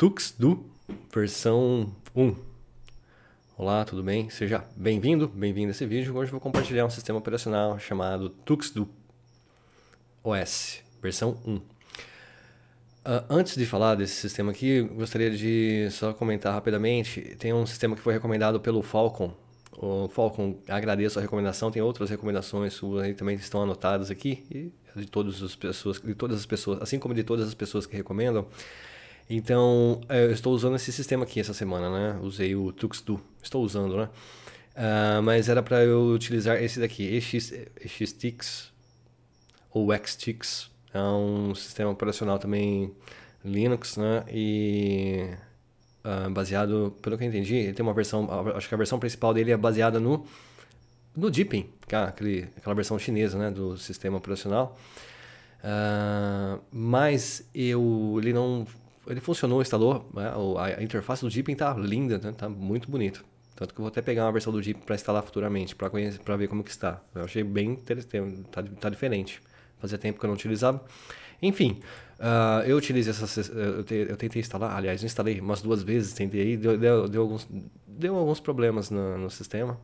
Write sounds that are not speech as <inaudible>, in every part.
Tuxedo, versão 1. Olá, tudo bem? Seja bem-vindo, bem-vindo a esse vídeo. Hoje vou compartilhar um sistema operacional chamado Tuxedo OS, versão 1. Uh, ah, antes de falar desse sistema aqui, gostaria de só comentar rapidamente. Tem um sistema que foi recomendado pelo Falcon. O Falcon, agradeço a recomendação. Tem outras recomendações suas aí também que estão anotadas aqui. E de todas as pessoas, de todas as pessoas, assim como de todas as pessoas que recomendam. Então, é, eu estou usando esse sistema aqui essa semana, né? Usei o Tuxdo, estou usando, né? Uh, mas era para eu utilizar esse daqui, EX, EXTix ou XTix. É um sistema operacional também Linux, né? E uh, baseado, pelo que eu entendi, ele tem uma versão, acho que a versão principal dele é baseada no no Deepin, é aquele, aquela versão chinesa, né, do sistema operacional. Uh, mas eu, ele não ele funcionou, instalou, né? a interface do Jeep está linda, né? tá muito bonito. Tanto que eu vou até pegar uma versão do Jeep para instalar futuramente, para conhecer, para ver como que está. Eu achei bem interessante, tá, tá diferente. Fazia tempo que eu não utilizava. Enfim, uh, eu utilizei essa. Eh, eu, te, eu, tentei instalar, aliás, eu instalei umas duas vezes, tentei, deu, deu, deu, alguns, deu alguns problemas no, no sistema.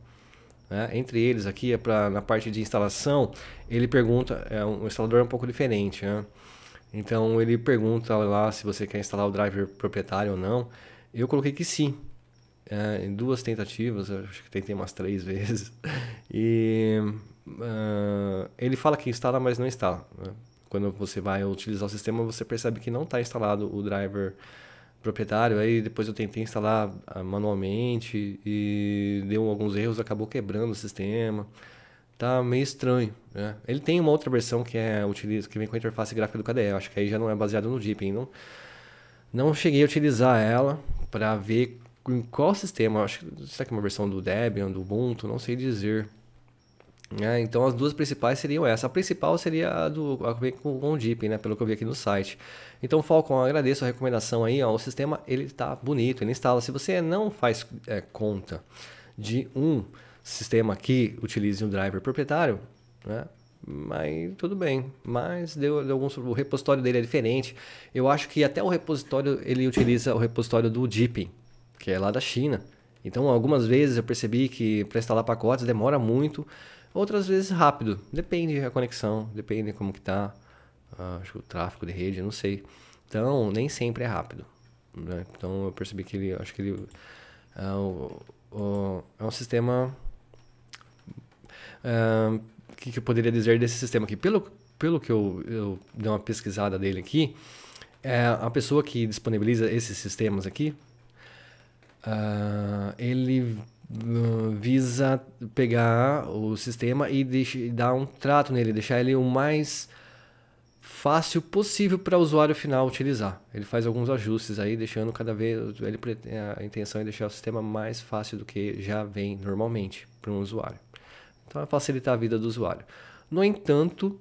Né? Entre eles, aqui é para na parte de instalação, ele pergunta. É um, o instalador é um pouco diferente. Né? Então ele pergunta lá se você quer instalar o driver proprietário ou não. Eu coloquei que sim. É, em duas tentativas, acho que tentei umas três <laughs> vezes. E uh, ele fala que instala, mas não instala. Né? Quando você vai utilizar o sistema, você percebe que não está instalado o driver proprietário. Aí depois eu tentei instalar ah, manualmente e deu alguns erros, acabou quebrando o sistema tá meio estranho. Né? Ele tem uma outra versão que é utiliza, que vem com a interface gráfica do KDE, acho que aí já não é baseado no Deepin. Não, não cheguei a utilizar ela para ver em qual sistema, acho que será que é uma versão do Debian, do Ubuntu, não sei dizer. É, então as duas principais seriam essa. A principal seria a do a vem com o Deep, né, pelo que eu vi aqui no site. Então Falcon, agradeço a recomendação aí, ó, o sistema ele tá bonito, ele instala. Se você não faz é, conta de um sistema aqui utilize um driver proprietário, né? Mas tudo bem. Mas deu, deu alguns, o repositório dele é diferente. Eu acho que até o repositório ele utiliza o repositório do Deepin, que é lá da China. Então, algumas vezes eu percebi que para instalar pacotes demora muito, outras vezes rápido. Depende da conexão, depende como que tá, ah, acho que o tráfego de rede, não sei. Então, nem sempre é rápido. Né? Então, eu percebi que ele, acho que ele ah, o, o, é um sistema o que, que, eu poderia dizer desse sistema aqui? Pelo, pelo que eu, eu dei uma pesquisada dele aqui, é, a pessoa que disponibiliza esses sistemas aqui, uh, ele hum, visa pegar o sistema e deixa, dar um trato nele, deixar ele o mais fácil possível para o usuário final utilizar. Ele faz alguns ajustes aí, deixando cada vez ele a intenção é deixar o sistema mais fácil do que já vem normalmente para um usuário. Então, vai é facilitar a vida do usuário. No entanto,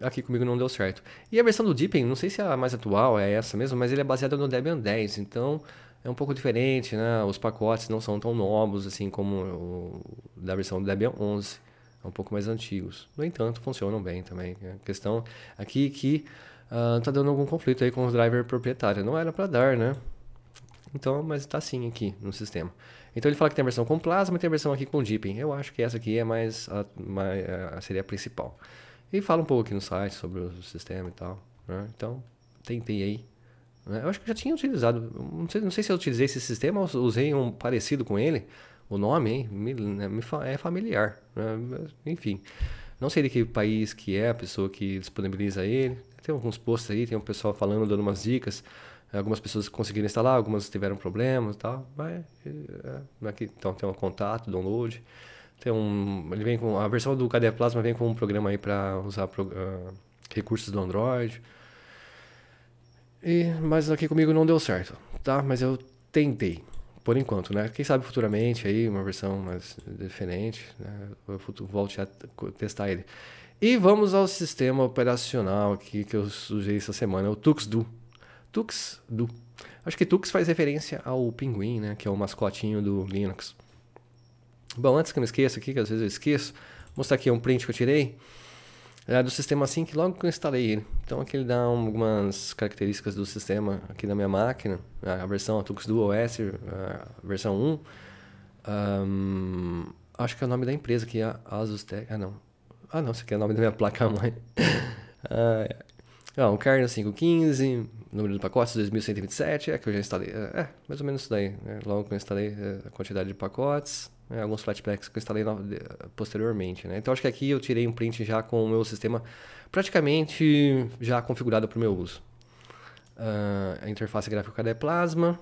aqui comigo não deu certo. E a versão do Deepin, não sei se é a mais atual, é essa mesmo, mas ele é baseado no Debian 10, então é um pouco diferente, né? Os pacotes não são tão novos assim como o da versão do Debian 11, é um pouco mais antigos. No entanto, funcionam bem também. É a questão aqui que uh, tá dando algum conflito aí com o driver proprietário. Não era para dar, né? Então, mas tá assim aqui no sistema. Então ele fala que tem a versão com plasma e tem a versão aqui com Deepin. Eu acho que essa aqui é mais, a, mais é, a, seria a principal. E fala um pouco aqui no site sobre o sistema e tal. Né? Então, tentei aí. Né? Eu acho que já tinha utilizado. Não sei, não sei se eu utilizei esse sistema ou usei um parecido com ele. O nome, hein? Me, né, me, é familiar. Né? Enfim. Não sei de que país que é a pessoa que disponibiliza ele. Tem alguns posts aí, tem um pessoal falando, dando umas dicas. Algumas pessoas conseguiram instalar, algumas tiveram problemas e tal. Mas é, aqui, é então tem um contato, download. Tem um, ele vem com, a versão do KDE Plasma vem com um programa aí para usar pro, uh, recursos do Android. E, mas aqui comigo não deu certo, tá? Mas eu tentei, por enquanto, né? Quem sabe futuramente aí, uma versão mais diferente, né? Eu volte a testar ele. E vamos ao sistema operacional aqui que eu sugeri essa semana, o Tuxdo. Tux do. Acho que Tux faz referência ao pinguim, né? Que é o mascotinho do Linux. Bom, antes que eu me esqueça aqui, que às vezes eu esqueço, vou mostrar aqui um print que eu tirei é do sistema Sync logo que eu instalei ele. Então aqui ele dá algumas características do sistema aqui na minha máquina, é a versão Tux do OS, a é, versão 1. Um, acho que é o nome da empresa aqui, é a Tech. Ah, não. Ah, não, isso aqui é o nome da minha placa-mãe. <laughs> ah, é. um kernel 515, número de pacotes, 2127, é que eu já instalei. É, é, mais ou menos isso daí. Né? Logo que eu instalei é, a quantidade de pacotes, né? alguns flatpaks que eu instalei posteriormente. Né? Então acho que aqui eu tirei um print já com o meu sistema praticamente já configurado para o meu uso. Uh, a interface gráfica é Plasma.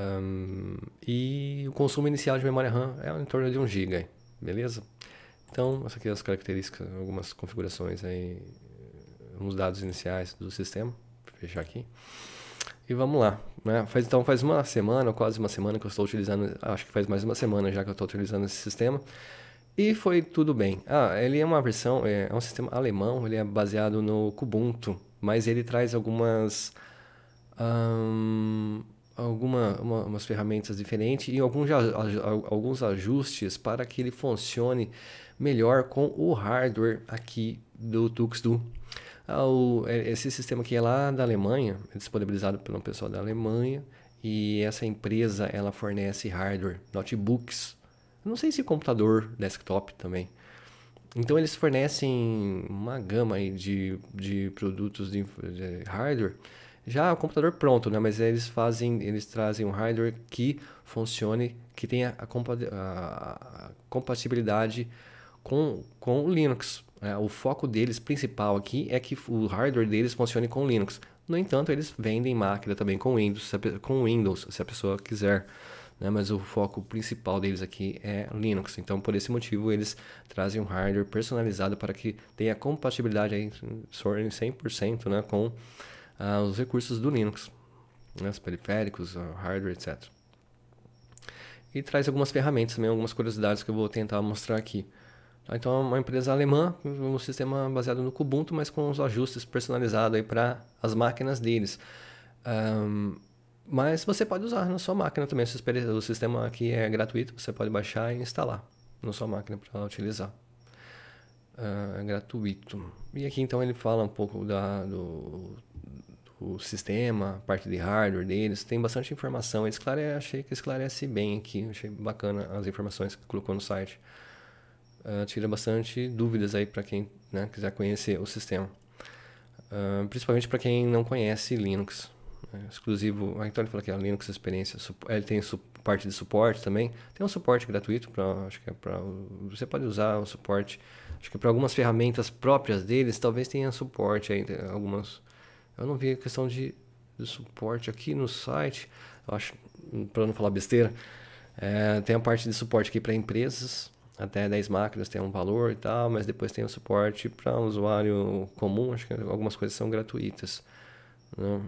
Um, e o consumo inicial de memória RAM é em torno de 1 GB, beleza? Então, essas aqui são as características, algumas configurações aí, alguns dados iniciais do sistema fechar aqui. E vamos lá. Né? Faz, então faz uma semana, ou quase uma semana que eu estou utilizando, acho que faz mais uma semana já que eu estou utilizando esse sistema. E foi tudo bem. Ah, ele é uma versão, é, é um sistema alemão, ele é baseado no Kubuntu, mas ele traz algumas... Hum, alguma, uma, umas ferramentas diferentes e alguns, alguns ajustes para que ele funcione melhor com o hardware aqui do Tuxdo. É é, esse sistema que é lá da Alemanha, é disponibilizado pelo pessoal da Alemanha, e essa empresa ela fornece hardware, notebooks, não sei se computador, desktop também. Então eles fornecem uma gama de, de produtos de, de hardware, já o computador pronto, né? Mas eles fazem, eles trazem um hardware que funcione, que tenha a, a compatibilidade com, com o Linux. É, o foco deles principal aqui é que o hardware deles funcione com Linux. No entanto, eles vendem máquina também com Windows, com Windows se a pessoa quiser. Né? Mas o foco principal deles aqui é Linux. Então, por esse motivo, eles trazem um hardware personalizado para que tenha compatibilidade em 100% né? com ah, os recursos do Linux, né? os periféricos, o hardware, etc. E traz algumas ferramentas também, algumas curiosidades que eu vou tentar mostrar aqui. Então é uma empresa alemã, um sistema baseado no Kubuntu, mas com os ajustes personalizados para as máquinas deles. Um, mas você pode usar na sua máquina também. O sistema aqui é gratuito, você pode baixar e instalar na sua máquina para utilizar. Uh, é gratuito. E aqui então ele fala um pouco da, do, do sistema, parte de hardware deles. Tem bastante informação. esclarece, achei que esclarece bem aqui. Achei bacana as informações que colocou no site. Ah, tira bastante dúvidas aí para quem né, quiser conhecer o sistema. Uh, principalmente para quem não conhece Linux. É exclusivo, a ah, Antônio falou que a Linux Experiência, ele tem parte de suporte também. Tem um suporte gratuito, para acho que é para. Você pode usar o suporte, acho que é para algumas ferramentas próprias deles, talvez tenha suporte aí, algumas. Eu não vi a questão de, de suporte aqui no site, acho, para não falar besteira. É, tem a parte de suporte aqui para empresas, até 10 máquinas tem um valor e tal, mas depois tem o suporte para um usuário comum, acho que algumas coisas são gratuitas. Né?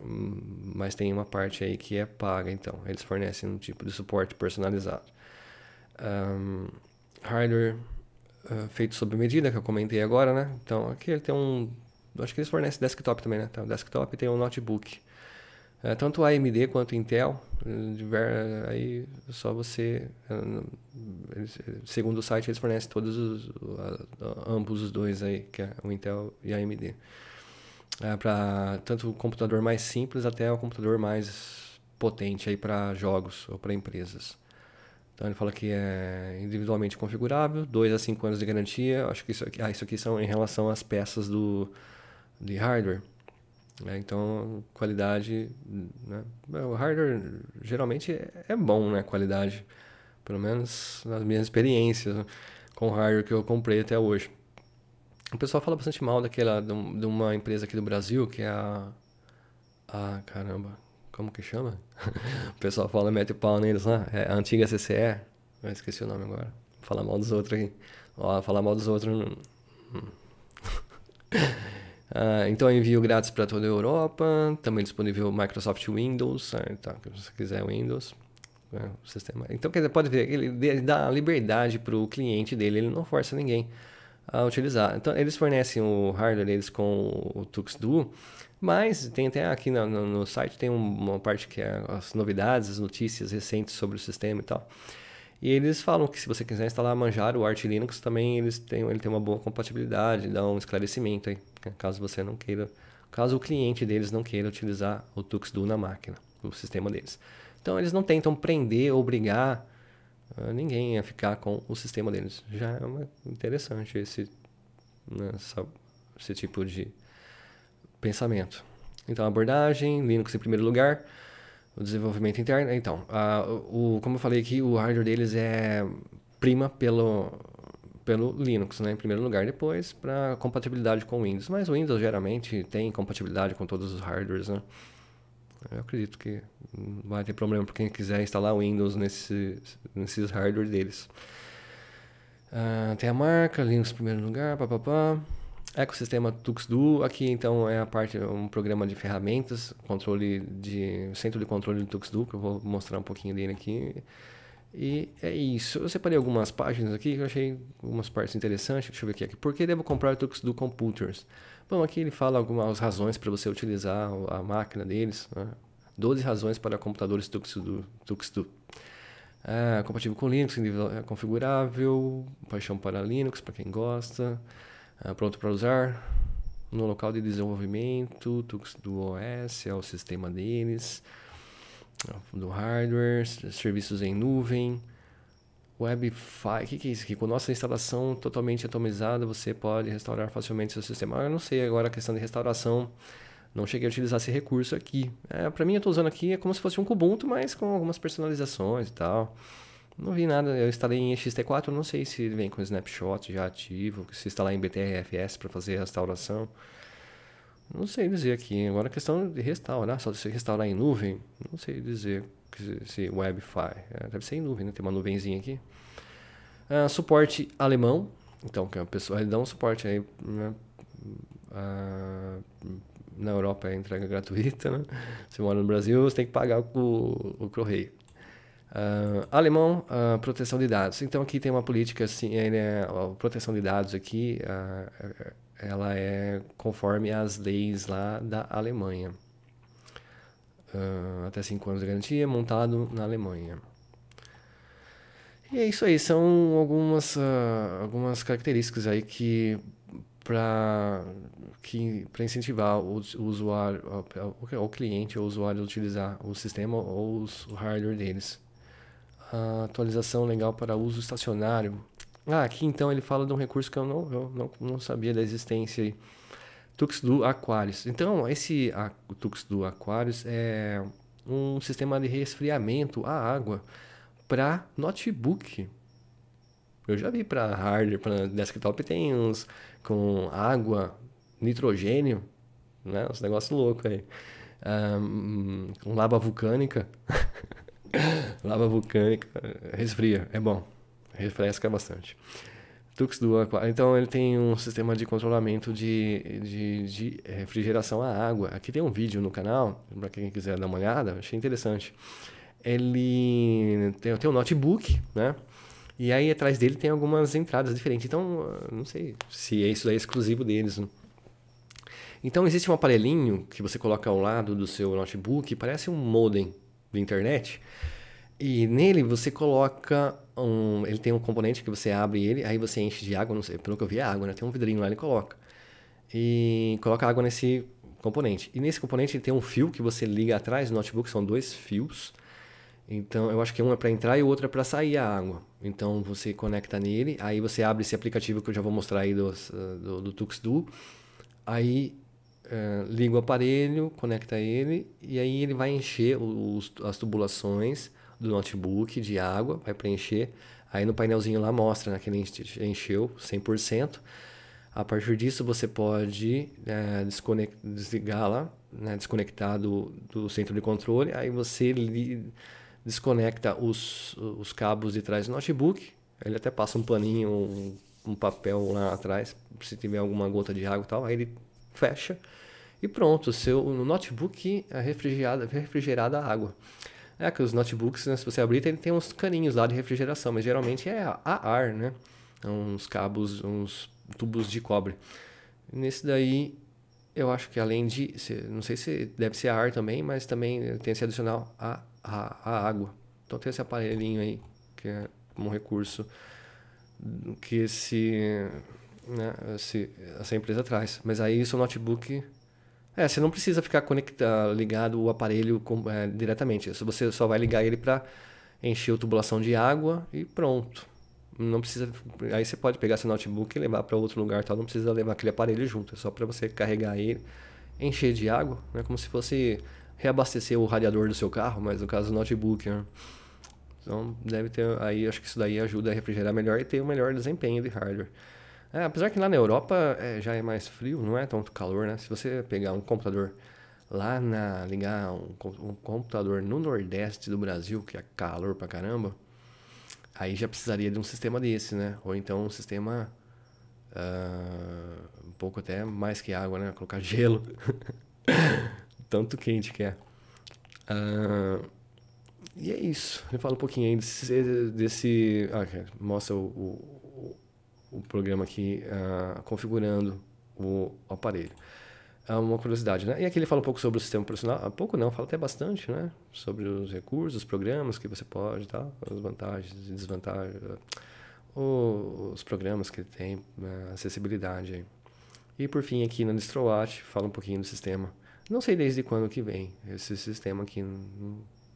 Mas tem uma parte aí que é paga, então. Eles fornecem um tipo de suporte personalizado. Um, hardware uh, feito sob medida, que eu comentei agora, né? Então, aqui ele tem um... Acho que eles fornecem desktop também, né? Então, desktop tem um notebook. É, tanto a AMD quanto a Intel, eh, eh, aí só você, eh, segundo o site, eles fornecem todos os, ambos os dois aí, que é o Intel e a AMD. É, para tanto o computador mais simples até o computador mais potente aí para jogos ou para empresas. Então ele fala que é individualmente configurável, 2 a 5 anos de garantia. Acho que isso aqui, ah, isso aqui são em relação às peças do de hardware. É, então, qualidade. Né? O hardware geralmente é, é bom, né? Qualidade. Pelo menos nas minhas experiências né? com o hardware que eu comprei até hoje. O pessoal fala bastante mal daquela, de uma empresa aqui do Brasil, que é a. Ah, caramba, como que chama? <laughs> o pessoal fala, mete o pau neles lá. Né? É a antiga CCE. Eu esqueci o nome agora. Vou falar mal dos outros aqui. Ó, falar mal dos outros. Não... Hum, hum. <laughs> Uh, então, envio grátis para toda a Europa, também disponível Microsoft Windows, então se você quiser Windows. Né, o sistema. Então, quer dizer, pode ver, ele, ele dá liberdade para o cliente dele, ele não força ninguém a utilizar. Então, eles fornecem o hardware deles com o Tux Duo, mas tem até aqui no, no, no site tem uma parte que é as novidades, as notícias recentes sobre o sistema e tal. E eles falam que se você quiser instalar Manjaro ou Arch Linux, também eles têm, ele tem uma boa compatibilidade, dá um esclarecimento aí, né, caso você não queira, caso o cliente deles não queira utilizar o Tuxedo na máquina, o sistema deles. Então eles não tentam prender, obrigar ah, ninguém a ficar com o sistema deles. Já é uma, interessante esse, né, essa, esse tipo de pensamento. Então abordagem, Linux em primeiro lugar. O desenvolvimento interno, então, o, como eu falei aqui, o hardware deles é prima pelo, pelo Linux, né, em primeiro lugar, depois para compatibilidade com o Windows. Mas o Windows geralmente tem compatibilidade com todos os hardwares, né? Eu acredito que vai ter problema para quem quiser instalar o Windows nesse, nesses hardware deles. Uh, tem a marca, Linux em primeiro lugar, papapá. Pá, pá. Ecossistema Tuxdu, aqui então é a parte, um programa de ferramentas, controle de, centro de controle do Tuxdu, que eu vou mostrar um pouquinho dele aqui. E é isso. Eu separei algumas páginas aqui que eu achei algumas partes interessantes. Deixa eu ver aqui. aqui. Por que devo comprar Tuxedo Computers? Bom, aqui ele fala algumas razões para você utilizar a máquina deles. Né? 12 razões para computadores Tuxedo. Tuxedo. É, compatível com Linux, é, configurável, paixão para Linux, para quem gosta. Ah, pronto para usar no local de desenvolvimento do OS, é o sistema deles, ah, do hardware, serviços em nuvem, Webfy, o que, que é isso aqui? Com nossa instalação totalmente atomizada, você pode restaurar facilmente seu sistema. Ah, eu não sei agora a questão de restauração, não cheguei a utilizar esse recurso aqui. É, para mim, eu estou usando aqui, é como se fosse um Kubuntu, mas com algumas personalizações e tal. Não vi nada, eu instalei em XT4, não sei se vem com snapshot já ativo, se instalar em BTRFS para fazer restauração. Não sei dizer aqui. Agora a é questão de restaurar, só de se restaurar em nuvem, não sei dizer se WebFi. É, deve ser em nuvem, né? Tem uma nuvenzinha aqui. Ah, suporte alemão. Então, que é a pessoa ele dá um suporte aí né? Ah, na Europa é entrega gratuita, né? Você mora no Brasil, você tem que pagar o, o correio. Uh, alemão, uh, proteção de dados. Então aqui tem uma política assim, é, a proteção de dados aqui, uh, ela é conforme as leis lá da Alemanha. até 5 anos de garantia, montado na Alemanha. E é isso aí, são algumas, algumas características aí que para que para incentivar o, o usuário, o, o cliente ou o usuário a utilizar o sistema ou os, o hardware deles a atualização legal para uso estacionário. Ah, aqui então ele fala de um recurso que eu não, eu não, não sabia da existência aí. Tux do Aquarius. Então, esse a, o Tux do Aquarius é um sistema de resfriamento à água para notebook. Eu já vi para hardware, para desktop tem uns com água, nitrogênio, né? Uns negócios loucos aí. Ah, um, com lava vulcânica. <laughs> Lava vulcânica, resfria, é bom. Refresca bastante. Tux do Aqua. Ah, então ele tem um sistema de controlamento de, de, de eh, refrigeração à água. Aqui tem um vídeo no canal, para quem quiser dar uma olhada, achei interessante. Ele tem, tem um notebook, né? E aí atrás dele tem algumas entradas diferentes. Então, ah, não sei se é isso é exclusivo deles. Né? Então existe um aparelhinho que você coloca ao lado do seu notebook, parece um modem, de internet. E nele você coloca um. Ele tem um componente que você abre ele, aí você enche de água, não sei, pelo que eu vi é água, né? Tem um vidrinho lá, ele coloca. E coloca água nesse componente. E nesse componente ele tem um fio que você liga atrás do notebook, são dois fios. Então eu acho que um é para entrar e o outro é para sair a água. Então você conecta nele, aí você abre esse aplicativo que eu já vou mostrar aí ah, do, do, do Aí eh, liga o aparelho, conecta ele e aí ele vai encher os, as tubulações do notebook de água, vai preencher. Aí no painelzinho lá mostra né, que ele encheu 100%. A partir disso você pode é, desligar lá, né, desconectar do, do, centro de controle. Aí você desconecta os, os cabos de trás do notebook. Ele até passa um paninho, um, um papel lá atrás, se tiver alguma gota de água e tal. Aí ele fecha e pronto, o seu no notebook é refrigerada, refrigerada a água. É que os notebooks, né, se você abrir, tem, tem uns caninhos lá de refrigeração, mas geralmente é a ar, né? É uns cabos, uns tubos de cobre. Nesse daí, eu acho que além de, não sei se deve ser a ar também, mas também tem esse adicional a, a, a água. Então tem esse aparelhinho aí, que é um recurso que esse né, se, essa empresa traz. Mas aí o seu notebook. É, você não precisa ficar conectado, ligado o aparelho com, é, diretamente. Você só vai ligar ele para encher a tubulação de água e pronto. Não precisa. Aí você pode pegar seu notebook e levar para outro lugar, tal. Não precisa levar aquele aparelho junto. É só para você carregar ele, encher de água, né? Como se fosse reabastecer o radiador do seu carro, mas no caso do notebook. Né? Então deve ter aí acho que isso daí ajuda a refrigerar melhor e ter um melhor desempenho de hardware. É, apesar que lá na Europa é, já é mais frio, não é tanto calor, né? Se você pegar um computador lá na. ligar um, um computador no Nordeste do Brasil, que é calor pra caramba, aí já precisaria de um sistema desse, né? Ou então um sistema. Uh, um pouco até mais que água, né? Colocar <laughs> gelo. Tanto quente que é. Uh, e é isso. Ele fala um pouquinho aí desse. desse ah, mostra o, o o programa aqui uh, configurando o aparelho. É uma curiosidade, né? E aqui ele fala um pouco sobre o sistema operacional, há ah, pouco não, fala até bastante, né? Sobre os recursos, os programas que você pode, tá? as vantagens e desvantagens, ah, os programas que ele tem, né? acessibilidade aí. E por fim, aqui na DistroWatch, fala um pouquinho do sistema. Não sei desde quando que vem esse sistema aqui, não,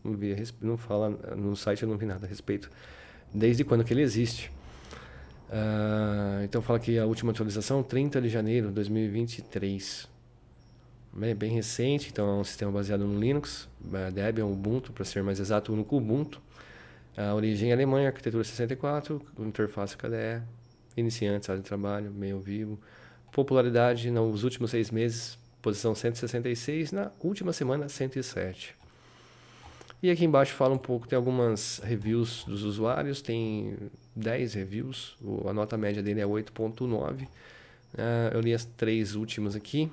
não, vi, não fala, no site eu não vi nada a respeito, desde quando que ele existe. Uh, então fala que a última atualização, 30 de janeiro de 2023. É né, bem recente, então é um sistema baseado no Linux, Debian, Ubuntu, para ser mais exato, o único Ubuntu. A origem é alemã, arquitetura 64, é interface KDE, iniciantes, área de trabalho, meio vivo. Popularidade nos últimos seis meses, posição 166, na última semana 107. E aqui embaixo fala um pouco, tem algumas reviews dos usuários, tem 10 reviews, a nota média dele é 8.9. Uh, é, eu li as três últimas aqui.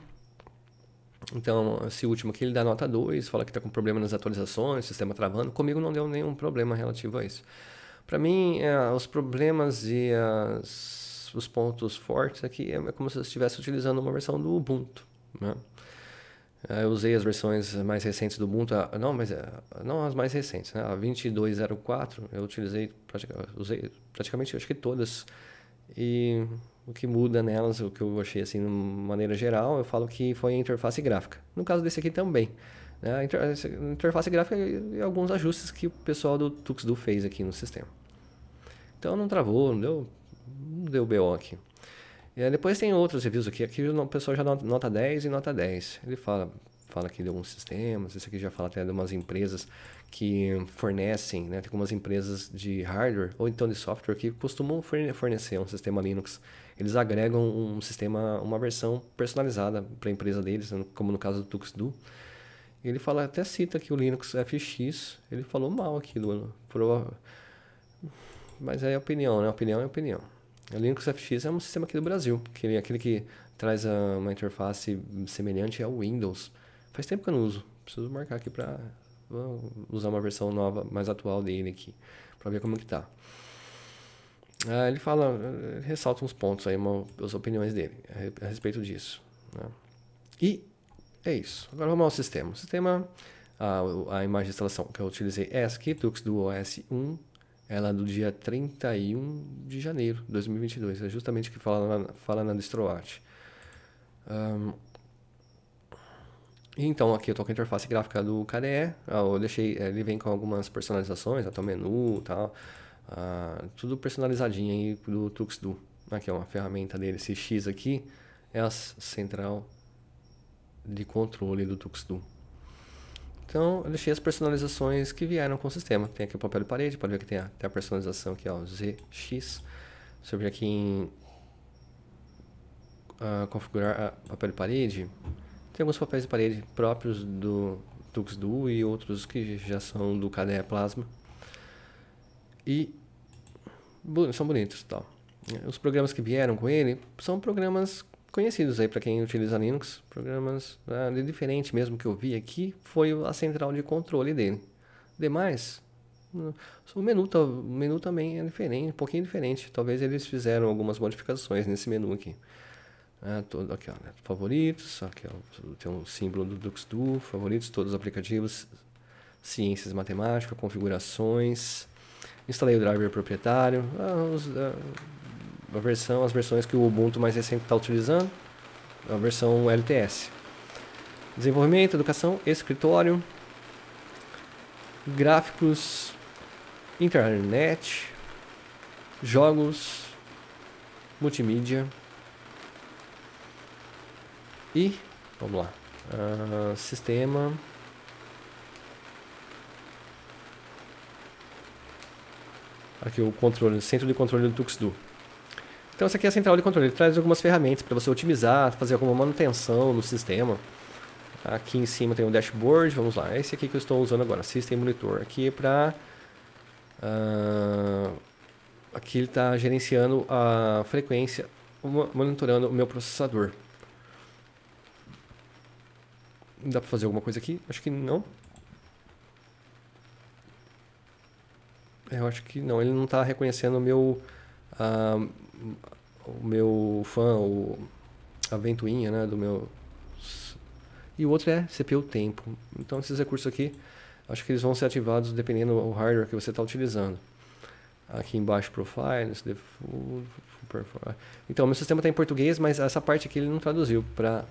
Então, esse último aqui ele dá nota 2, fala que está com problema nas atualizações, sistema travando. Comigo não deu nenhum problema relativo a isso. Para mim, é, os problemas e as, os pontos fortes aqui é, é como se eu estivesse utilizando uma versão do Ubuntu. Né? Ah, eu usei as versões mais recentes do Ubuntu, ah, não, mas ah, não as mais recentes, né? A 2204 eu utilizei, usei praticamente acho que todas. E o que muda nelas, o que eu achei assim, de maneira geral, eu falo que foi a interface gráfica. No caso desse aqui também. Né? A interface gráfica e alguns ajustes que o pessoal do Tuxedo fez aqui no sistema. Então não travou, não deu, não deu BO aqui. E aí depois tem outros reviews aqui. Aqui o pessoal já nota 10 e nota 10. Ele fala, fala aqui de alguns sistemas, esse aqui já fala até de umas empresas que fornecem, né? Tem algumas empresas de hardware ou então de software que costumam fornecer um sistema Linux. Eles agregam um sistema, uma versão personalizada para a empresa deles, né, como no caso do Tuxedo. Ele fala, até cita que o Linux FX, ele falou mal aqui do mas é opinião, né? Opinião é opinião. O Linux FX é um sistema aqui do Brasil, que é aquele que traz uma interface semelhante ao Windows. Faz tempo que eu não uso. Preciso marcar aqui para usar uma versão nova, mais atual dele aqui, para ver como que tá. Ah, ele fala, ele ressalta uns pontos aí, uma, as opiniões dele a, respeito disso. Né? E é isso. Agora vamos ao sistema. O sistema, a, ah, a imagem de instalação que eu utilizei é ASCII, Tux do OS 1 ela é do dia 31 de janeiro de 2022. É justamente o que fala na, fala na DistroArt. Um, então, aqui eu tô com a interface gráfica do KDE. Ah, eu deixei, eh, ele vem com algumas personalizações, até o menu e tal. Uh, tudo personalizadinho aí do Tuxdo. Aqui é uma ferramenta dele. Esse X aqui é a central de controle do Tuxdo. Então, eu deixei as personalizações que vieram com o sistema. Tem aqui o papel de parede, pode ver que tem até a personalização aqui, ó, ZX. eu vir aqui em uh, configurar uh, papel de parede. Tem alguns papéis de parede próprios do Duo e outros que já são do KDE Plasma. E são bonitos tal. Os programas que vieram com ele são programas conhecidos aí para quem utiliza Linux, programas ah, diferente mesmo que eu vi aqui, foi a central de controle dele. Demais, hum, o menu, tá, o menu também é diferente, um pouquinho diferente. Talvez eles fizeram algumas modificações nesse menu aqui. Ah, todo, aqui ó, favoritos, aqui ó, tem um símbolo do DuxDu, favoritos, todos os aplicativos, ciências matemática, configurações, instalei o driver proprietário, ah, os, ah, a versão, as versões que o Ubuntu mais recente está utilizando, é a versão LTS. Desenvolvimento, educação, escritório, gráficos, internet, jogos, multimídia e vamos lá, uh, sistema. Aqui o controle, centro de controle do Tuxedo. Então essa aqui é a central de controle, ele traz algumas ferramentas para você otimizar, fazer alguma manutenção no sistema. Aqui em cima tem um dashboard, vamos lá, é esse aqui que eu estou usando agora, System Monitor, aqui é para... Uh, ah, aqui ele está gerenciando a frequência, monitorando o meu processador. Dá para fazer alguma coisa aqui? Acho que não. É, eu acho que não, ele não está reconhecendo o meu a, o meu fã, o, a ventoinha né, do meu. E o outro é CPU tempo. Então esses recursos aqui, acho que eles vão ser ativados dependendo do hardware que você está utilizando. Aqui embaixo profile, então meu sistema está em português, mas essa parte aqui ele não traduziu para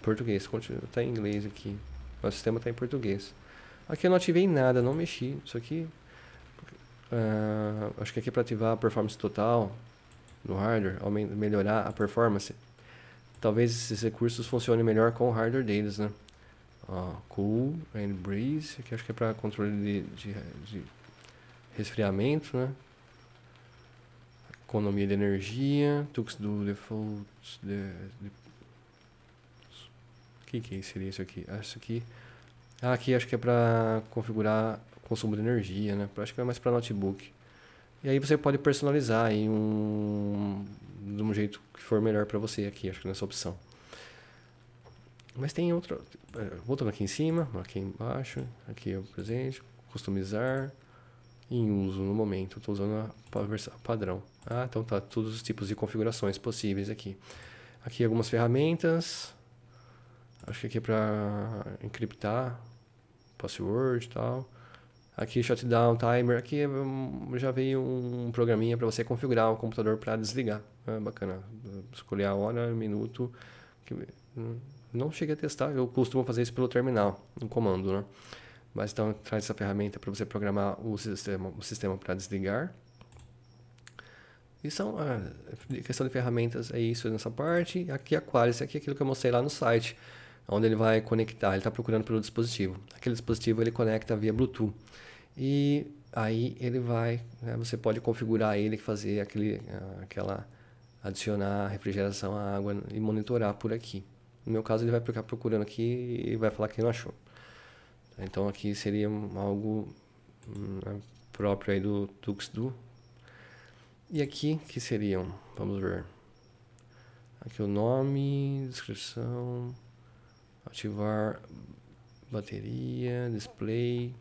português, está em inglês aqui. O sistema está em português. Aqui eu não ativei nada, não mexi. Isso aqui Uh, acho que aqui para ativar a performance total no hardware, melhorar a performance, talvez esses recursos funcionem melhor com o hardware deles, né? Ó, cool and breeze, aqui acho que é para controle de, de, de, resfriamento, né? Economia de energia, tux do default, de, de... o que que seria isso aqui? acho isso aqui, ah, aqui acho que é para configurar consumo de energia, né? Acho que é mais para notebook. E aí você pode personalizar em um, de um jeito que for melhor para você aqui, acho que nessa opção. Mas tem outra, é, voltando aqui em cima, aqui embaixo, aqui é o presente, customizar, em uso no momento, estou usando a versão padrão. Ah, então tá todos os tipos de configurações possíveis aqui. Aqui algumas ferramentas, acho que aqui é para encriptar, password e tal. Aqui shutdown timer, aqui hum, já veio um programinha para você configurar o computador para desligar. É bacana. Escolher a hora, minuto. Hum, não cheguei a testar, eu costumo fazer isso pelo terminal, no comando, né? Mas então traz essa ferramenta para você programar o sistema, o sistema para desligar. E são a ah, questão de ferramentas é isso nessa parte. Aqui a Qualis, aqui é aquilo que eu mostrei lá no site onde ele vai conectar. Ele está procurando pelo dispositivo. Aquele dispositivo ele conecta via Bluetooth. E aí ele vai, né, você pode configurar ele, fazer aquele, ah, aquela, adicionar refrigeração à água e monitorar por aqui. No meu caso ele vai ficar procurando aqui e vai falar que não achou. Então aqui seria algo hum, próprio aí do Tuxdo. E aqui que seriam, vamos ver. Aqui o nome, descrição, Ativar bateria, display,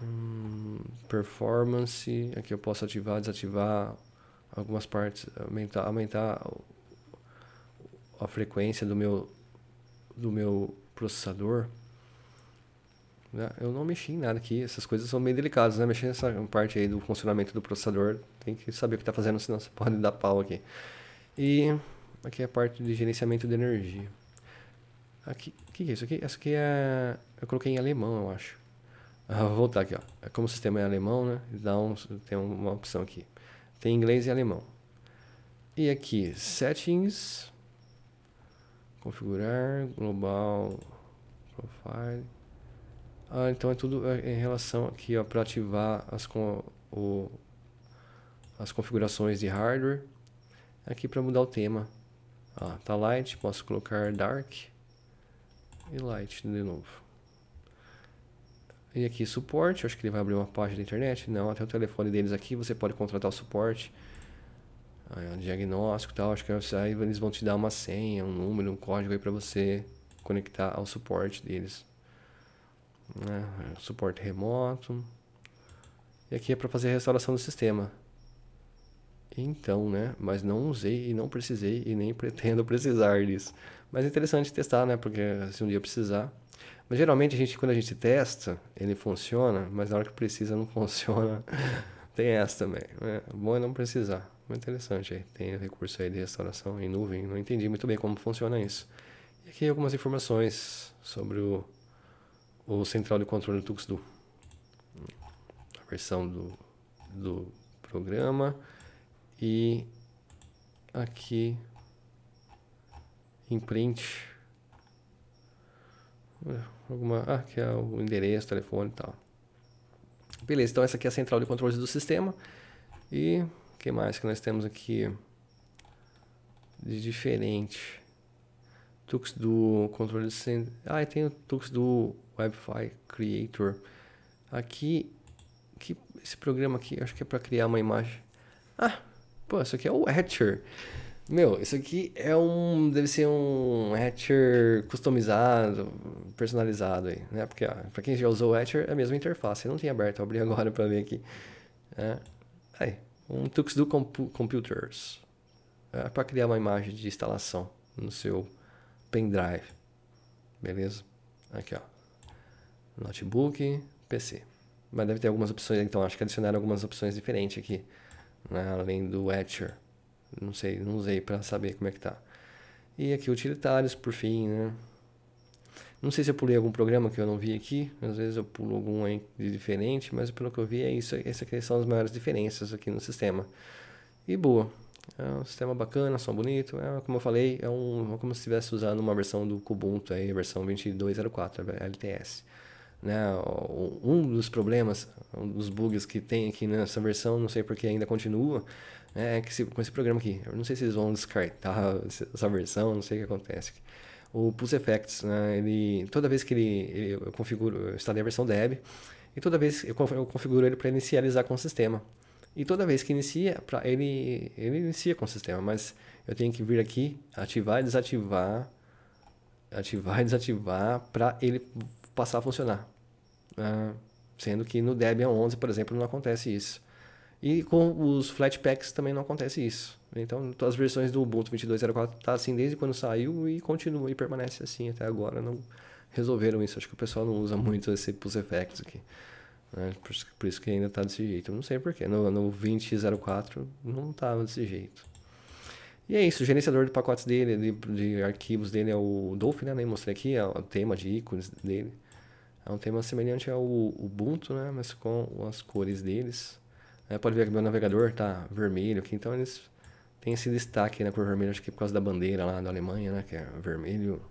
hum, performance. Aqui eu posso ativar, desativar algumas partes, aumentar, aumentar a frequência do meu, do meu processador. Né? Eu não mexi em nada aqui, essas coisas são bem delicadas, né? Mexer nessa parte aí do funcionamento do processador, tem que saber o que está fazendo, senão você <laughs> pode dar pau aqui. E Aqui é a parte de gerenciamento de energia. Aqui, o que, que é isso aqui? Essa aqui é... Eu coloquei em alemão, eu acho. Ah, vou voltar aqui, ó. É como o sistema é alemão, né? Dá um, tem uma opção aqui. Tem inglês e alemão. E aqui, settings. Configurar, global, profile. Ah, então é tudo é, em relação aqui, ó, para ativar as, com, o, as configurações de hardware. Aqui para mudar o tema tá light, posso colocar dark e light de novo. E aqui suporte, acho que ele vai abrir uma página da internet. Não, até o telefone deles aqui, você pode contratar o suporte. Aí, diagnóstico e tal, acho que aí eles vão te dar uma senha, um número, um código aí para você conectar ao suporte deles. Né? É, suporte remoto. E aqui é para fazer a restauração do sistema. Então, né? Mas não usei e não precisei e nem <laughs> pretendo precisar disso. Mas é interessante testar, né? Porque se um dia precisar. Mas geralmente a gente, quando a gente testa, ele funciona, mas na hora que precisa não <laughs> funciona. tem essa também. Né? Bom é não precisar. Muito interessante aí. Tem recurso aí de restauração em nuvem. Não entendi muito bem como funciona isso. E aqui algumas informações sobre o, o central de controle do Tuxedo. A versão do, do programa e aqui em print alguma ah, que é o endereço, telefone e tal. Beleza, então essa aqui é a central de controle do sistema e o que mais que nós temos aqui de diferente? Tux do controle de centro. Ah, tem o Tux do WebFi Creator. Aqui, que esse programa aqui, acho que é para criar uma imagem. Ah, Pô, isso aqui é o Hatcher. Meu, isso aqui é um. Deve ser um Hatcher customizado, personalizado aí, né? Porque, ó, pra quem já usou o Hatcher, é a mesma interface. Ele não tem aberto, abri agora pra ver aqui. É. Aí, um Tuxedo Compu Computers. É pra criar uma imagem de instalação no seu pendrive. Beleza? Aqui, ó. Notebook, PC. Mas deve ter algumas opções, então acho que adicionaram algumas opções diferentes aqui né? além do Etcher. Não sei, não usei para saber como é que tá. E aqui utilitários, por fim, né? Não sei se eu pulei algum programa que eu não vi aqui, às vezes eu pulo algum aí de diferente, mas pelo que eu vi é isso, essas aqui são as maiores diferenças aqui no sistema. E boa, é um sistema bacana, som bonito, é, como eu falei, é, um, é como se estivesse usando uma versão do Kubuntu aí, versão 2204, LTS. Né? Um dos problemas, um dos bugs que tem aqui nessa versão, não sei porque ainda continua, né, é que se, com esse programa aqui, eu não sei se eles vão descartar essa versão, não sei o que acontece. O Pulse Effects, né? ele, toda vez que ele, ele eu configuro, eu instalei a versão Deb, e toda vez eu configuro ele para inicializar com o sistema. E toda vez que inicia, pra, ele, ele inicia com o sistema, mas eu tenho que vir aqui, ativar e desativar, ativar e desativar para ele passar a funcionar. Uh, sendo que no Debian 11, por exemplo, não acontece isso. E com os Flatpaks também não acontece isso. Então, as versões do Ubuntu 22.04 tá assim desde quando saiu e continua e permanece assim até agora. Não resolveram isso. Acho que o pessoal não usa muito esse Pulse Effects aqui. Né? Por, por, isso que ainda está desse jeito. Não sei porquê. No, no 20.04 não estava desse jeito. E é isso. O gerenciador de pacotes dele, de, de arquivos dele é o Dolphin, né? Nem mostrei aqui. É o tema de ícones dele. É um tema semelhante ao Ubuntu, né? Mas com as cores deles. É, pode ver que meu navegador tá vermelho aqui, então eles têm esse destaque na né, cor vermelha, acho que é por causa da bandeira lá da Alemanha, né? Que é vermelho,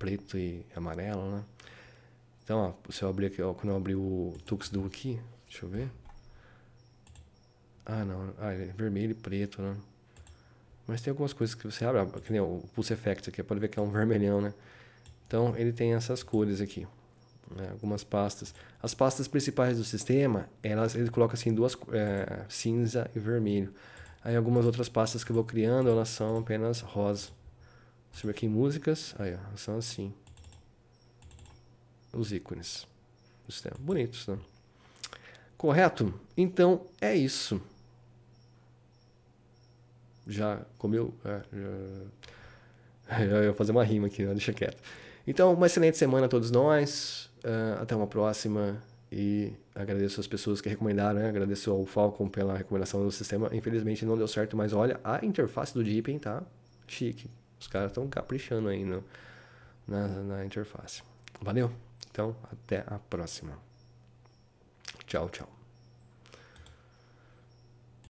preto e amarelo, né? Então, ó, se eu abrir aqui, ó, quando eu abri o Tuxedo aqui, deixa eu ver. Ah, não, ah, ele é vermelho e preto, né? Mas tem algumas coisas que você abre, que nem o Pulse Effect aqui, pode ver que é um <laughs> vermelhão, né? Então, ele tem essas cores aqui né, algumas pastas. As pastas principais do sistema, elas, ele coloca assim duas, é, cinza e vermelho. Aí algumas outras pastas que eu vou criando, elas são apenas rosa. Você eu ver aqui em músicas, aí ó, são assim. Os ícones do sistema, bonitos, né? Correto? Então é isso. Já comeu? É, já... Eu <laughs> ia fazer uma rima aqui, né? deixa quieto. Então, uma excelente semana a todos nós. Uh, até uma próxima. E agradeço as pessoas que recomendaram, né? Agradeço ao Falcon pela recomendação do sistema. Infelizmente não deu certo, mas olha, a interface do Deepin tá chique. Os caras estão caprichando aí no, na, na interface. Valeu! Então, até a próxima. Tchau, tchau.